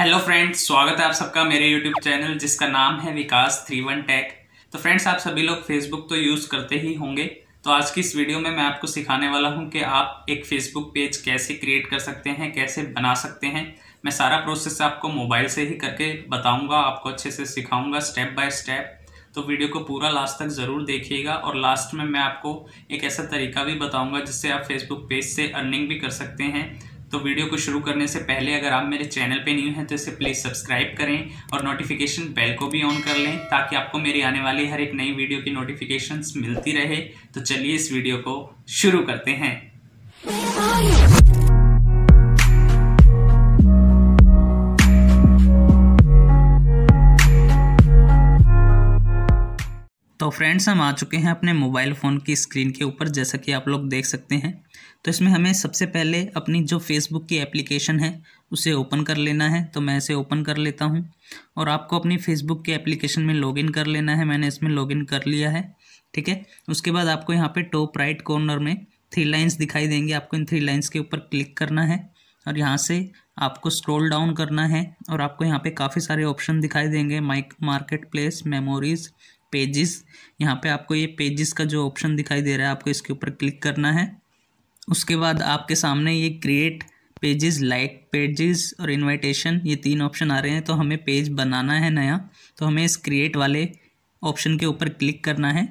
hello friends स्वागत है आप सबका मेरे यूट्यूब चैनल जिसका नाम है विकास थ्री वन टेक तो फ्रेंड्स आप सभी लोग फेसबुक तो यूज़ करते ही होंगे तो आज की इस वीडियो में मैं आपको सिखाने वाला हूं कि आप एक फेसबुक पेज कैसे क्रिएट कर सकते हैं कैसे बना सकते हैं मैं सारा प्रोसेस आपको मोबाइल से ही करके बताऊँगा आपको अच्छे से सिखाऊँगा स्टेप बाय स्टेप तो वीडियो को पूरा लास्ट तक ज़रूर देखिएगा और लास्ट में मैं आपको एक ऐसा तरीका भी बताऊँगा जिससे आप फेसबुक पेज से अर्निंग भी कर सकते हैं तो वीडियो को शुरू करने से पहले अगर आप मेरे चैनल पे न्यू हैं तो इसे प्लीज़ सब्सक्राइब करें और नोटिफिकेशन बेल को भी ऑन कर लें ताकि आपको मेरी आने वाली हर एक नई वीडियो की नोटिफिकेशन मिलती रहे तो चलिए इस वीडियो को शुरू करते हैं तो फ्रेंड्स हम आ चुके हैं अपने मोबाइल फ़ोन की स्क्रीन के ऊपर जैसा कि आप लोग देख सकते हैं तो इसमें हमें सबसे पहले अपनी जो फेसबुक की एप्लीकेशन है उसे ओपन कर लेना है तो मैं इसे ओपन कर लेता हूं और आपको अपनी फेसबुक की एप्लीकेशन में लॉगिन कर लेना है मैंने इसमें लॉगिन कर लिया है ठीक है उसके बाद आपको यहाँ पर टॉप राइट कॉर्नर में थ्री लाइन्स दिखाई देंगे आपको इन थ्री लाइन्स के ऊपर क्लिक करना है और यहाँ से आपको स्क्रॉल डाउन करना है और आपको यहाँ पे काफ़ी सारे ऑप्शन दिखाई देंगे माइक मार्केट प्लेस मेमोरीज़ पेजेस यहाँ पे आपको ये पेजेस का जो ऑप्शन दिखाई दे रहा है आपको इसके ऊपर क्लिक करना है उसके बाद आपके सामने ये क्रिएट पेजेस लाइक पेजेस और इनविटेशन ये तीन ऑप्शन आ रहे हैं तो हमें पेज बनाना है नया तो हमें इस क्रिएट वाले ऑप्शन के ऊपर क्लिक करना है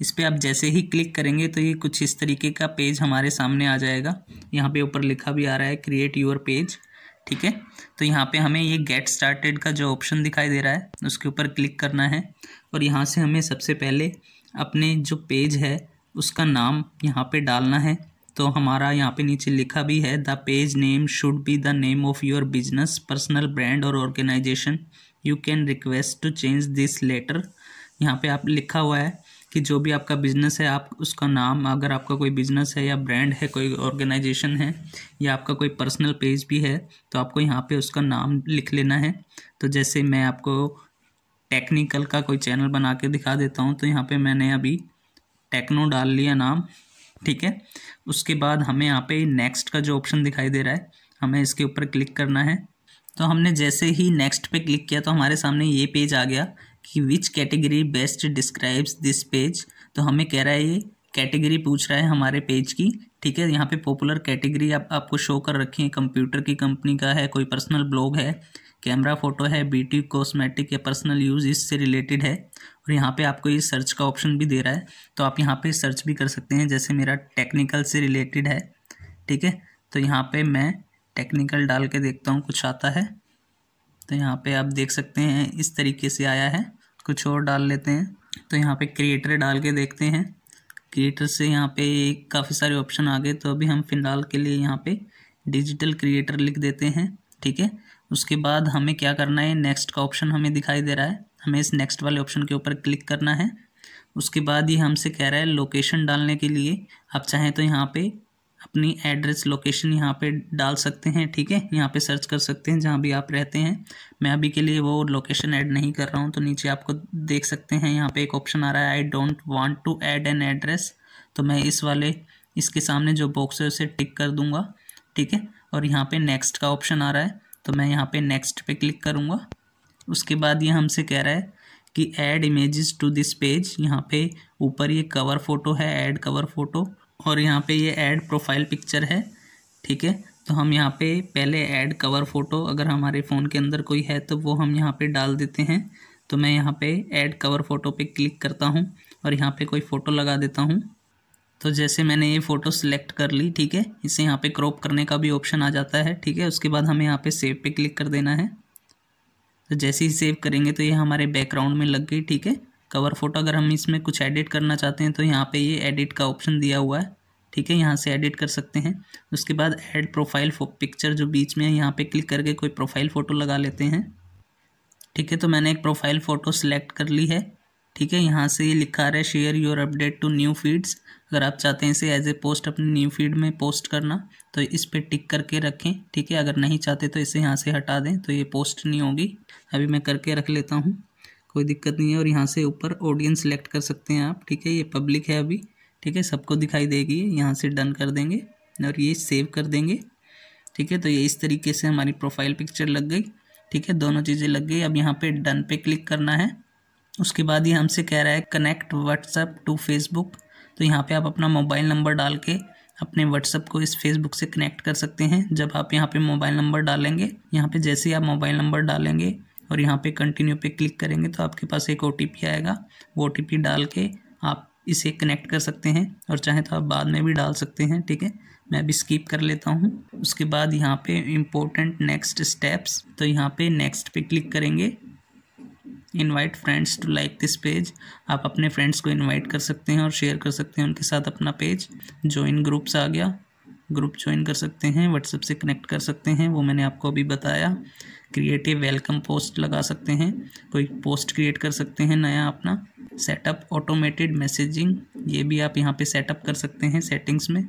इस पर आप जैसे ही क्लिक करेंगे तो ये कुछ इस तरीके का पेज हमारे सामने आ जाएगा यहाँ पे ऊपर लिखा भी आ रहा है क्रिएट योर पेज ठीक है तो यहाँ पे हमें ये गेट स्टार्टेड का जो ऑप्शन दिखाई दे रहा है उसके ऊपर क्लिक करना है और यहाँ से हमें सबसे पहले अपने जो पेज है उसका नाम यहाँ पे डालना है तो हमारा यहाँ पे नीचे लिखा भी है the page name should be the name of your business personal brand और organisation you can request to change this later यहाँ पे आप लिखा हुआ है कि जो भी आपका बिज़नेस है आप उसका नाम अगर आपका कोई बिज़नेस है या ब्रांड है कोई ऑर्गेनाइजेशन है या आपका कोई पर्सनल पेज भी है तो आपको यहाँ पे उसका नाम लिख लेना है तो जैसे मैं आपको टेक्निकल का कोई चैनल बना के दिखा देता हूँ तो यहाँ पे मैंने अभी टेक्नो डाल लिया नाम ठीक है उसके बाद हमें यहाँ पे नेक्स्ट का जो ऑप्शन दिखाई दे रहा है हमें इसके ऊपर क्लिक करना है तो हमने जैसे ही नेक्स्ट पे क्लिक किया तो हमारे सामने ये पेज आ गया कि which category best describes this page तो हमें कह रहा है ये कैटेगरी पूछ रहा है हमारे पेज की ठीक है यहाँ पे पॉपुलर कैटेगरी आप आपको शो कर रखी है कंप्यूटर की कंपनी का है कोई पर्सनल ब्लॉग है कैमरा फोटो है ब्यूटी कॉस्मेटिक या पर्सनल यूज़ इससे रिलेटेड है और यहाँ पे आपको ये सर्च का ऑप्शन भी दे रहा है तो आप यहाँ पे सर्च भी कर सकते हैं जैसे मेरा टेक्निकल से रिलेटेड है ठीक है तो यहाँ पे मैं टेक्निकल डाल के देखता हूँ कुछ आता है तो यहाँ पे आप देख सकते हैं इस तरीके से आया है कुछ और डाल लेते हैं तो यहाँ पे क्रिएटर डाल के देखते हैं क्रिएटर से यहाँ पे काफ़ी सारे ऑप्शन आ गए तो अभी हम फिलहाल के लिए यहाँ पे डिजिटल क्रिएटर लिख देते हैं ठीक है उसके बाद हमें क्या करना है नेक्स्ट का ऑप्शन हमें दिखाई दे रहा है हमें इस नेक्स्ट वाले ऑप्शन के ऊपर क्लिक करना है उसके बाद ये हमसे कह रहा है लोकेशन डालने के लिए आप चाहें तो यहाँ पे अपनी एड्रेस लोकेशन यहाँ पे डाल सकते हैं ठीक है यहाँ पे सर्च कर सकते हैं जहाँ भी आप रहते हैं मैं अभी के लिए वो लोकेशन ऐड नहीं कर रहा हूँ तो नीचे आपको देख सकते हैं यहाँ पे एक ऑप्शन आ रहा है I don't want to add an address तो मैं इस वाले इसके सामने जो बॉक्स है उसे टिक कर दूँगा ठीक है और यहाँ पर नेक्स्ट का ऑप्शन आ रहा है तो मैं यहाँ पर नेक्स्ट पर क्लिक करूँगा उसके बाद ये हमसे कह रहा है कि add image to this page यहाँ पे ऊपर ये कवर फ़ोटो है ऐड कवर फ़ोटो और यहाँ पे ये ऐड प्रोफाइल पिक्चर है ठीक है तो हम यहाँ पे पहले ऐड कवर फ़ोटो अगर हमारे फ़ोन के अंदर कोई है तो वो हम यहाँ पे डाल देते हैं तो मैं यहाँ पे ऐड कवर फ़ोटो पे क्लिक करता हूँ और यहाँ पे कोई फ़ोटो लगा देता हूँ तो जैसे मैंने ये फ़ोटो सिलेक्ट कर ली ठीक है इसे यहाँ पे क्रॉप करने का भी ऑप्शन आ जाता है ठीक है उसके बाद हमें यहाँ पर सेव पे क्लिक कर देना है तो जैसे ही सेव करेंगे तो ये हमारे बैकग्राउंड में लग गई ठीक है कवर फोटो अगर हम इसमें कुछ एडिट करना चाहते हैं तो यहाँ पे ये एडिट का ऑप्शन दिया हुआ है ठीक है यहाँ से एडिट कर सकते हैं उसके बाद ऐड प्रोफाइल पिक्चर जो बीच में है यहाँ पे क्लिक करके कोई प्रोफाइल फ़ोटो लगा लेते हैं ठीक है तो मैंने एक प्रोफाइल फ़ोटो सिलेक्ट कर ली है ठीक है यहाँ से ये लिखा रहा है share your update to new feeds अगर आप चाहते हैं इसे एज ए पोस्ट अपनी न्यू फीड में पोस्ट करना तो इस पर टिक करके रखें ठीक है अगर नहीं चाहते तो इसे यहाँ से हटा दें तो ये पोस्ट नहीं होगी अभी मैं करके रख लेता हूँ कोई दिक्कत नहीं है और यहाँ से ऊपर ऑडियंस सेलेक्ट कर सकते हैं आप ठीक है ये पब्लिक है अभी ठीक है सबको दिखाई देगी यहाँ से डन कर देंगे और ये सेव कर देंगे ठीक है तो ये इस तरीके से हमारी प्रोफाइल पिक्चर लग गई ठीक है दोनों चीज़ें लग गई अब यहाँ पे डन पे क्लिक करना है उसके बाद ही हमसे कह रहा है कनेक्ट व्हाट्सअप टू फेसबुक तो यहाँ पे आप अपना मोबाइल नंबर डाल के अपने व्हाट्सअप को इस फेसबुक से कनेक्ट कर सकते हैं जब आप यहाँ पे मोबाइल नंबर डालेंगे यहाँ पे जैसे ही आप मोबाइल नंबर डालेंगे और यहाँ पे कंटिन्यू पे क्लिक करेंगे तो आपके पास एक ओ आएगा वो ओ डाल के आप इसे कनेक्ट कर सकते हैं और चाहे तो आप बाद में भी डाल सकते हैं ठीक है मैं भी स्किप कर लेता हूँ उसके बाद यहाँ पे इम्पोर्टेंट नेक्स्ट स्टेप्स तो यहाँ पे नेक्स्ट पे क्लिक करेंगे invite friends to like this page आप अपने फ्रेंड्स को इनवाइट कर सकते हैं और शेयर कर सकते हैं उनके साथ अपना पेज ज्वाइन ग्रुप्स आ गया ग्रुप ज्वाइन कर सकते हैं व्हाट्सएप से कनेक्ट कर सकते हैं वो मैंने आपको अभी बताया क्रिएटिव वेलकम पोस्ट लगा सकते हैं कोई पोस्ट क्रिएट कर सकते हैं नया अपना सेटअप ऑटोमेटेड मैसेजिंग ये भी आप यहाँ पे सेटअप कर सकते हैं सेटिंग्स में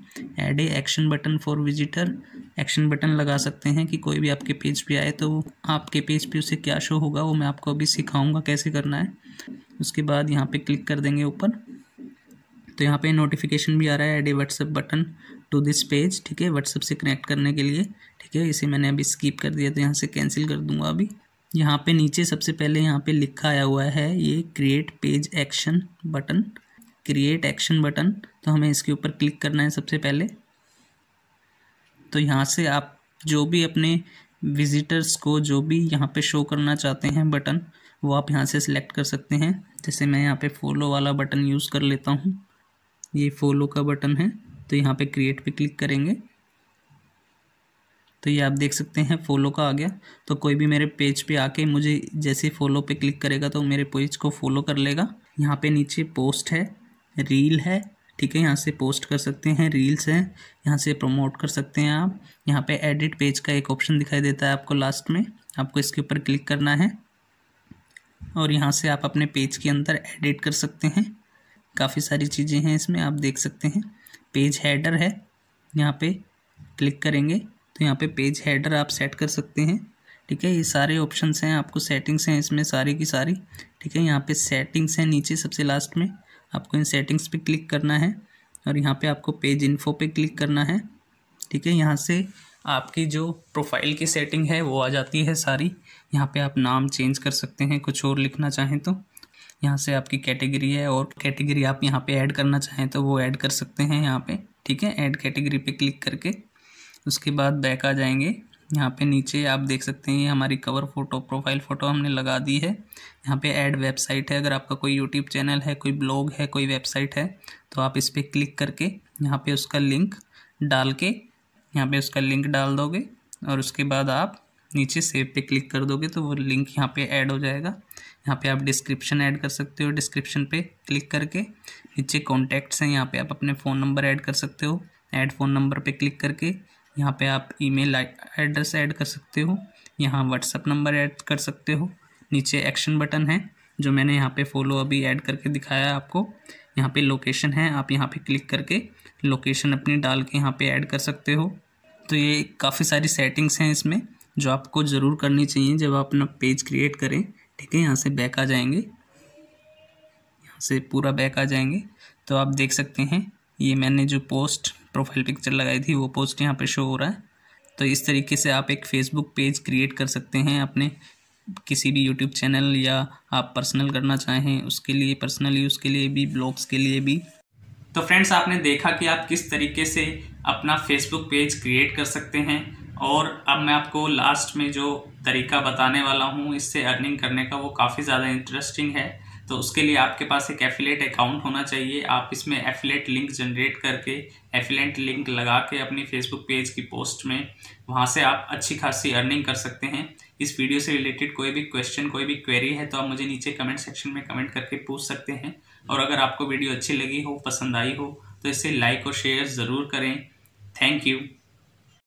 add a action button for visitor action button लगा सकते हैं कि कोई भी आपके पेज पे आए तो आपके पेज पे उसे क्या शो होगा वो मैं आपको अभी सिखाऊंगा कैसे करना है उसके बाद यहाँ पे क्लिक कर देंगे ऊपर तो यहाँ पे नोटिफिकेशन भी आ रहा है add a WhatsApp button to this page ठीक है व्हाट्सअप से कनेक्ट करने के लिए ठीक है इसे मैंने अभी स्कीप कर दिया तो यहाँ से कैंसिल कर दूंगा अभी यहाँ पे नीचे सबसे पहले यहाँ पे लिखा आया हुआ है ये create page action button create action button तो हमें इसके ऊपर क्लिक करना है सबसे पहले तो यहाँ से आप जो भी अपने विजिटर्स को जो भी यहाँ पे शो करना चाहते हैं बटन वो आप यहाँ से सिलेक्ट कर सकते हैं जैसे मैं यहाँ पे फॉलो वाला बटन यूज़ कर लेता हूँ ये फॉलो का बटन है तो यहाँ पे क्रिएट पे क्लिक करेंगे तो ये आप देख सकते हैं फॉलो का आ गया तो कोई भी मेरे पेज पे आके मुझे जैसे फॉलो पे क्लिक करेगा तो मेरे पेज को फॉलो कर लेगा यहाँ पे नीचे पोस्ट है रील है ठीक है यहाँ से पोस्ट कर सकते हैं रील्स हैं यहाँ से प्रमोट कर सकते हैं आप यहाँ पे एडिट पेज का एक ऑप्शन दिखाई देता है आपको लास्ट में आपको इसके ऊपर क्लिक करना है और यहाँ से आप अपने पेज के अंदर एडिट कर सकते हैं काफ़ी सारी चीज़ें हैं इसमें आप देख सकते हैं पेज हैडर है यहाँ पे क्लिक करेंगे तो यहाँ पे पेज हैडर आप सेट कर सकते हैं ठीक है ये सारे ऑप्शंस हैं आपको सेटिंग्स हैं इसमें सारी की सारी ठीक है यहाँ पे सेटिंग्स हैं नीचे सबसे लास्ट में आपको इन सेटिंग्स पे क्लिक करना है और यहाँ पे आपको पेज इन्फो पे क्लिक करना है ठीक है यहाँ से आपकी जो प्रोफाइल की सेटिंग है वो आ जाती है सारी यहाँ पर आप नाम चेंज कर सकते हैं कुछ और लिखना चाहें तो यहाँ से आपकी कैटेगरी है और कैटेगरी आप यहाँ पे ऐड करना चाहें तो वो ऐड कर सकते हैं यहाँ पे ठीक है ऐड कैटेगरी पे क्लिक करके उसके बाद बैक आ जाएंगे यहाँ पे नीचे आप देख सकते हैं ये हमारी कवर फोटो प्रोफाइल फ़ोटो हमने लगा दी है यहाँ पे ऐड वेबसाइट है अगर आपका कोई यूट्यूब चैनल है कोई ब्लॉग है कोई वेबसाइट है तो आप इस पर क्लिक करके यहाँ पर उसका लिंक डाल के यहाँ पर उसका लिंक डाल दोगे और उसके बाद आप नीचे सेव पे क्लिक कर दोगे तो वो लिंक यहाँ पे ऐड हो जाएगा यहाँ पे आप डिस्क्रिप्शन ऐड कर सकते हो डिस्क्रिप्शन पे क्लिक करके नीचे कॉन्टैक्ट्स हैं यहाँ पे आप अपने फ़ोन नंबर ऐड कर सकते हो ऐड फ़ोन नंबर पे क्लिक करके यहाँ पे आप ईमेल एड्रेस ऐड कर सकते हो यहाँ व्हाट्सअप नंबर ऐड कर सकते हो नीचे एक्शन बटन है जो मैंने यहाँ पर फॉलो अभी ऐड करके दिखाया आपको यहाँ पर लोकेशन है आप यहाँ पर क्लिक करके लोकेशन अपनी डाल के यहाँ पर ऐड कर सकते हो तो ये काफ़ी सारी सेटिंग्स हैं इसमें जो आपको ज़रूर करनी चाहिए जब आप अपना पेज क्रिएट करें ठीक है यहाँ से बैक आ जाएंगे यहाँ से पूरा बैक आ जाएंगे तो आप देख सकते हैं ये मैंने जो पोस्ट प्रोफाइल पिक्चर लगाई थी वो पोस्ट यहाँ पे शो हो रहा है तो इस तरीके से आप एक फेसबुक पेज क्रिएट कर सकते हैं अपने किसी भी यूट्यूब चैनल या आप पर्सनल करना चाहें उसके लिए पर्सनल यूज़ के लिए भी ब्लॉग्स के लिए भी तो फ्रेंड्स आपने देखा कि आप किस तरीके से अपना फेसबुक पेज क्रिएट कर सकते हैं और अब मैं आपको लास्ट में जो तरीका बताने वाला हूँ इससे अर्निंग करने का वो काफ़ी ज़्यादा इंटरेस्टिंग है तो उसके लिए आपके पास एक एफिलेट अकाउंट होना चाहिए आप इसमें एफिलेट लिंक जनरेट करके एफिलेट लिंक लगा के अपनी फेसबुक पेज की पोस्ट में वहाँ से आप अच्छी खासी अर्निंग कर सकते हैं इस वीडियो से रिलेटेड कोई भी क्वेश्चन कोई भी क्वेरी है तो आप मुझे नीचे कमेंट सेक्शन में कमेंट करके पूछ सकते हैं और अगर आपको वीडियो अच्छी लगी हो पसंद आई हो तो इसे लाइक और शेयर ज़रूर करें थैंक यू